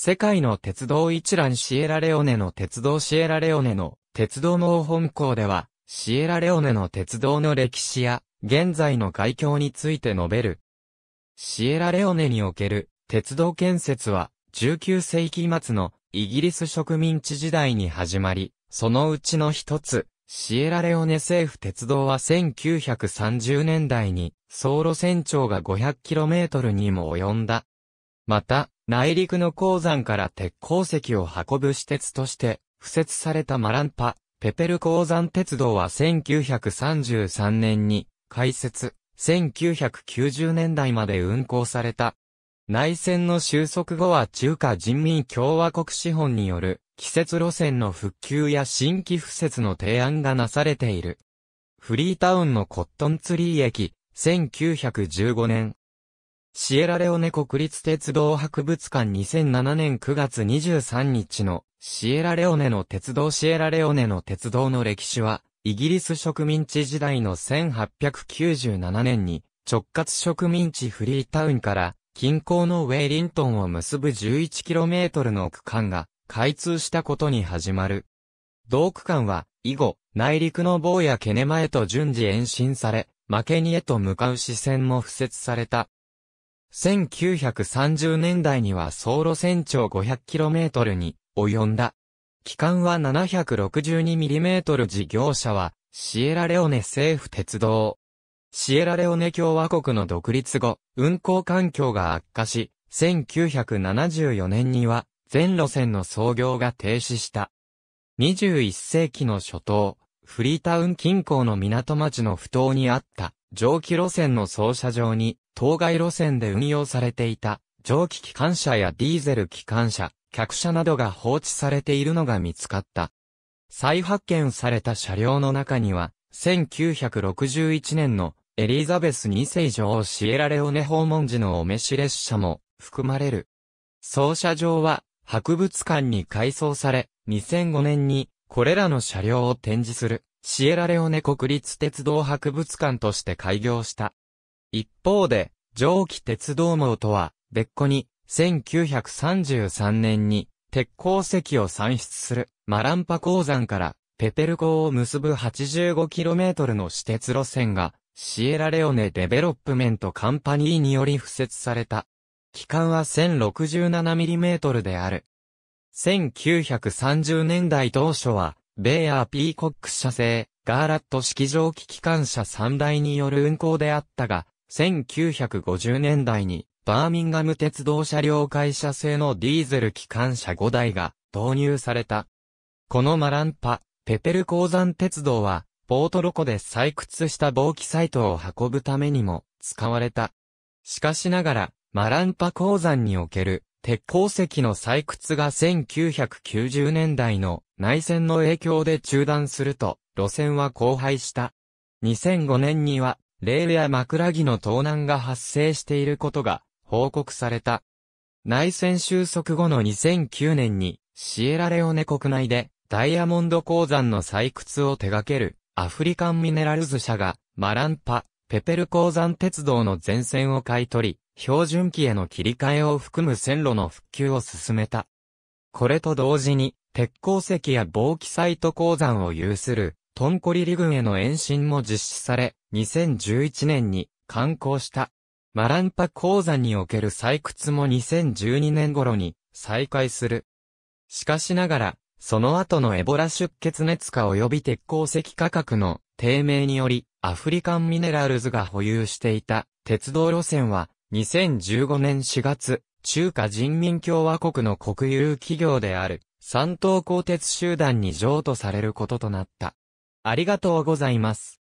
世界の鉄道一覧シエラレオネの鉄道シエラレオネの鉄道の本校では、シエラレオネの鉄道の歴史や、現在の外況について述べる。シエラレオネにおける鉄道建設は、19世紀末のイギリス植民地時代に始まり、そのうちの一つ、シエラレオネ政府鉄道は1930年代に、総路線長が 500km にも及んだ。また、内陸の鉱山から鉄鉱石を運ぶ私鉄として、付設されたマランパ、ペペル鉱山鉄道は1933年に開設、1990年代まで運行された。内戦の収束後は中華人民共和国資本による季節路線の復旧や新規付設の提案がなされている。フリータウンのコットンツリー駅、1915年、シエラレオネ国立鉄道博物館2007年9月23日のシエラレオネの鉄道シエラレオネの鉄道の歴史は、イギリス植民地時代の1897年に直轄植民地フリータウンから近郊のウェイリントンを結ぶ 11km の区間が開通したことに始まる。同区間は以後内陸の坊やケネマへと順次延伸され、マケニへと向かう支線も付設された。1930年代には総路線長 500km に及んだ。期間は 762mm 事業者は、シエラレオネ政府鉄道。シエラレオネ共和国の独立後、運行環境が悪化し、1974年には、全路線の操業が停止した。21世紀の初頭、フリータウン近郊の港町の不当にあった、蒸気路線の操車場に、当該路線で運用されていた、蒸気機関車やディーゼル機関車、客車などが放置されているのが見つかった。再発見された車両の中には、1961年のエリザベス2世女王シエラレオネ訪問時のお召し列車も含まれる。操車場は博物館に改装され、2005年にこれらの車両を展示するシエラレオネ国立鉄道博物館として開業した。一方で、蒸気鉄道網とは、別個に、1933年に、鉄鉱石を産出する、マランパ鉱山から、ペペル港を結ぶ 85km の私鉄路線が、シエラレオネデベロップメントカンパニーにより付設された。期間は 1067mm である。1930年代当初は、ベイアー・ピーコック社製、ガーラット式蒸気機関車3台による運行であったが、1950年代に、バーミンガム鉄道車両会社製のディーゼル機関車5台が導入された。このマランパ、ペペル鉱山鉄道は、ポートロコで採掘した防気サイトを運ぶためにも使われた。しかしながら、マランパ鉱山における鉄鉱石の採掘が1990年代の内戦の影響で中断すると、路線は荒廃した。2005年には、レールや枕木の盗難が発生していることが報告された。内戦収束後の2009年に、シエラレオネ国内でダイヤモンド鉱山の採掘を手掛けるアフリカンミネラルズ社がマランパ、ペペル鉱山鉄道の全線を買い取り、標準機への切り替えを含む線路の復旧を進めた。これと同時に、鉄鉱石や防気サイト鉱山を有する、トンコリリ群への延伸も実施され、2011年に完工した。マランパ鉱山における採掘も2012年頃に再開する。しかしながら、その後のエボラ出血熱化及び鉄鉱石価格の低迷により、アフリカンミネラルズが保有していた鉄道路線は2015年4月、中華人民共和国の国有企業である、三島鋼鉄集団に譲渡されることとなった。ありがとうございます。